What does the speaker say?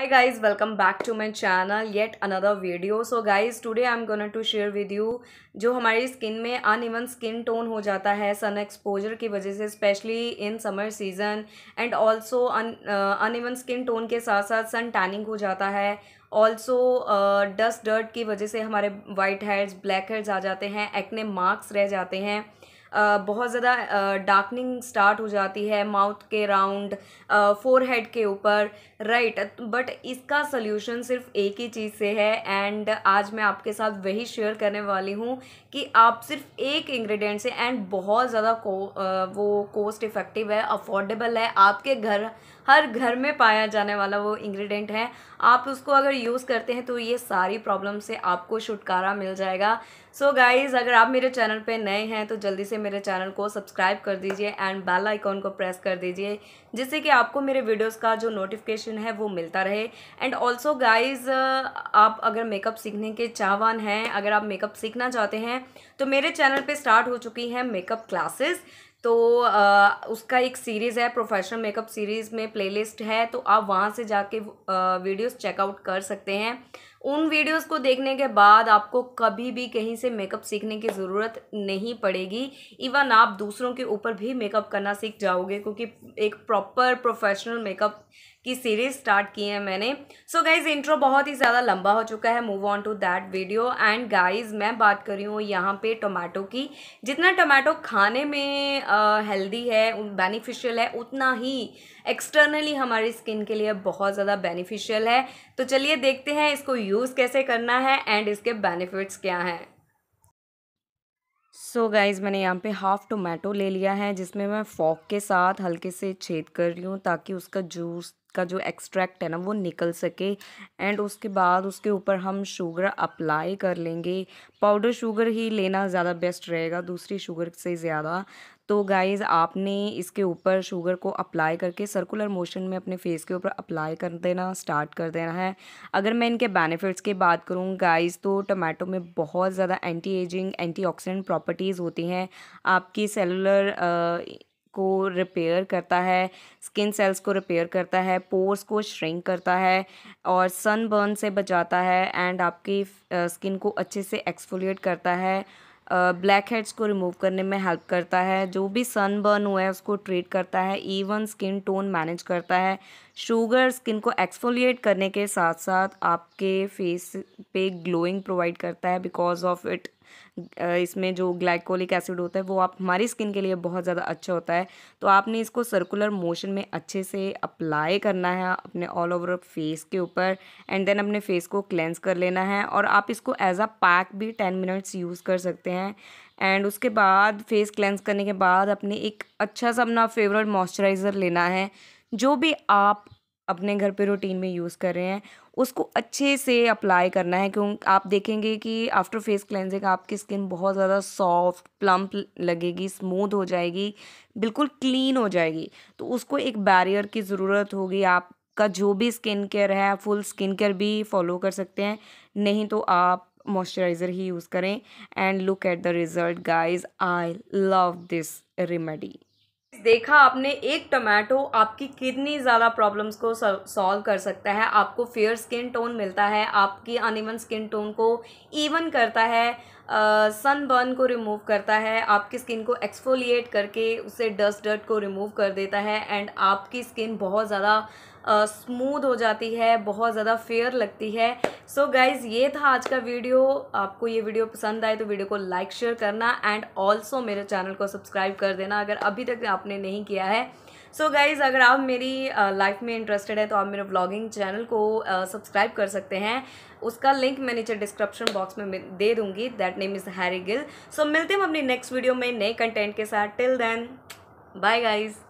hi guys welcome back to my channel yet another video so guys today i'm going to share with you जो हमारी skin में uneven skin tone हो जाता है sun exposure की वजह से specially in summer season and also uneven skin tone के साथ साथ सन टैनिंग हो जाता है ऑल्सो डस्ट डर्ट की वजह से हमारे वाइट हेड्स ब्लैक हेड्स आ जाते हैं एक्ने मार्क्स रह जाते हैं बहुत ज़्यादा डार्कनिंग स्टार्ट हो जाती है माउथ के राउंड फोर हेड के ऊपर राइट बट इसका सल्यूशन सिर्फ एक ही चीज़ से है एंड आज मैं आपके साथ वही शेयर करने वाली हूँ कि आप सिर्फ एक इंग्रेडिएंट से एंड बहुत ज़्यादा को वो कॉस्ट इफ़ेक्टिव है अफोर्डेबल है आपके घर हर घर में पाया जाने वाला वो इंग्रेडिएंट है आप उसको अगर यूज़ करते हैं तो ये सारी प्रॉब्लम से आपको छुटकारा मिल जाएगा सो so गाइज़ अगर आप मेरे चैनल पे नए हैं तो जल्दी से मेरे चैनल को सब्सक्राइब कर दीजिए एंड बेल आइकॉन को प्रेस कर दीजिए जिससे कि आपको मेरे वीडियोस का जो नोटिफिकेशन है वो मिलता रहे एंड ऑल्सो गाइज आप अगर मेकअप सीखने के चाहवान हैं अगर आप मेकअप सीखना चाहते हैं तो मेरे चैनल पर स्टार्ट हो चुकी हैं मेकअप क्लासेस तो आ, उसका एक सीरीज़ है प्रोफेशनल मेकअप सीरीज़ में प्लेलिस्ट है तो आप वहाँ से जाके वीडियोस चेकआउट कर सकते हैं उन वीडियोस को देखने के बाद आपको कभी भी कहीं से मेकअप सीखने की ज़रूरत नहीं पड़ेगी इवन आप दूसरों के ऊपर भी मेकअप करना सीख जाओगे क्योंकि एक प्रॉपर प्रोफेशनल मेकअप की सीरीज स्टार्ट की है मैंने सो गाइज इंट्रो बहुत ही ज़्यादा लंबा हो चुका है move on to that video and guys मैं बात कर रही हूँ यहाँ पे टोमेटो की जितना टोमेटो खाने में हेल्दी है बेनिफिशियल है उतना ही एक्सटर्नली हमारी स्किन के लिए बहुत ज़्यादा बेनिफिशियल है तो चलिए देखते हैं इसको यूज़ कैसे करना है एंड इसके बेनिफिट्स क्या हैं सो so गाइज़ मैंने यहाँ पे हाफ़ टोमेटो ले लिया है जिसमें मैं फ़ॉक के साथ हल्के से छेद कर रही हूँ ताकि उसका जूस का जो एक्सट्रैक्ट है ना वो निकल सके एंड उसके बाद उसके ऊपर हम शुगर अप्लाई कर लेंगे पाउडर शुगर ही लेना ज़्यादा बेस्ट रहेगा दूसरी शुगर से ज़्यादा तो गाइज़ आपने इसके ऊपर शुगर को अप्लाई करके सर्कुलर मोशन में अपने फेस के ऊपर अप्लाई कर देना स्टार्ट कर देना है अगर मैं इनके बेनिफिट्स की बात करूँ गाइज़ तो टमाटो में बहुत ज़्यादा एंटी एजिंग एंटी प्रॉपर्टीज़ होती हैं आपकी सेलुलर को रिपेयर करता है स्किन सेल्स को रिपेयर करता है पोर्स को श्रिंक करता है और सनबर्न से बचाता है एंड आपकी स्किन को अच्छे से एक्सफोलिएट करता है ब्लैक हेड्स को रिमूव करने में हेल्प करता है जो भी सनबर्न हुआ है उसको ट्रीट करता है इवन स्किन टोन मैनेज करता है शुगर स्किन को एक्सफोलिएट करने के साथ साथ आपके फेस पे ग्लोइंग प्रोवाइड करता है बिकॉज ऑफ इट इसमें जो ग्लाइकोलिक एसिड होता है वो आप हमारी स्किन के लिए बहुत ज़्यादा अच्छा होता है तो आपने इसको सर्कुलर मोशन में अच्छे से अप्लाई करना है अपने ऑल ओवर फेस के ऊपर एंड देन अपने फेस को क्लेंस कर लेना है और आप इसको एज अ पैक भी टेन मिनट्स यूज़ कर सकते हैं एंड उसके बाद फेस क्लेंस करने के बाद अपने एक अच्छा सा अपना फेवरेट मॉइस्चराइज़र लेना है जो भी आप अपने घर पे रूटीन में यूज़ कर रहे हैं उसको अच्छे से अप्लाई करना है क्योंकि आप देखेंगे कि आफ्टर फेस क्लेंजिंग आपकी स्किन बहुत ज़्यादा सॉफ्ट प्लम्प लगेगी स्मूथ हो जाएगी बिल्कुल क्लीन हो जाएगी तो उसको एक बैरियर की ज़रूरत होगी आप का जो भी स्किन केयर है फुल स्किन केयर भी फॉलो कर सकते हैं नहीं तो आप मॉइस्चराइज़र ही यूज़ करें and look at the result guys I love this remedy देखा आपने एक टमाटो आपकी कितनी ज़्यादा प्रॉब्लम्स को सॉल्व कर सकता है आपको फेयर स्किन टोन मिलता है आपकी अनइवन स्किन टोन को इवन करता है सनबर्न uh, को रिमूव करता है आपकी स्किन को एक्सफोलिएट करके उसे डस्ट डर्ट को रिमूव कर देता है एंड आपकी स्किन बहुत ज़्यादा स्मूथ हो जाती है बहुत ज़्यादा फेयर लगती है सो so गाइज़ ये था आज का वीडियो आपको ये वीडियो पसंद आए तो वीडियो को लाइक शेयर करना एंड ऑल्सो मेरे चैनल को सब्सक्राइब कर देना अगर अभी तक आपने नहीं किया है सो so गाइज़ अगर आप मेरी लाइफ में इंटरेस्टेड है तो आप मेरे ब्लॉगिंग चैनल को सब्सक्राइब कर सकते हैं उसका लिंक मैं नीचे डिस्क्रिप्शन बॉक्स में दे दूँगी that name is Harry Gill so मिलते हैं हम अपनी नेक्स्ट वीडियो में नए कंटेंट के साथ टिल देन बाय गाइज़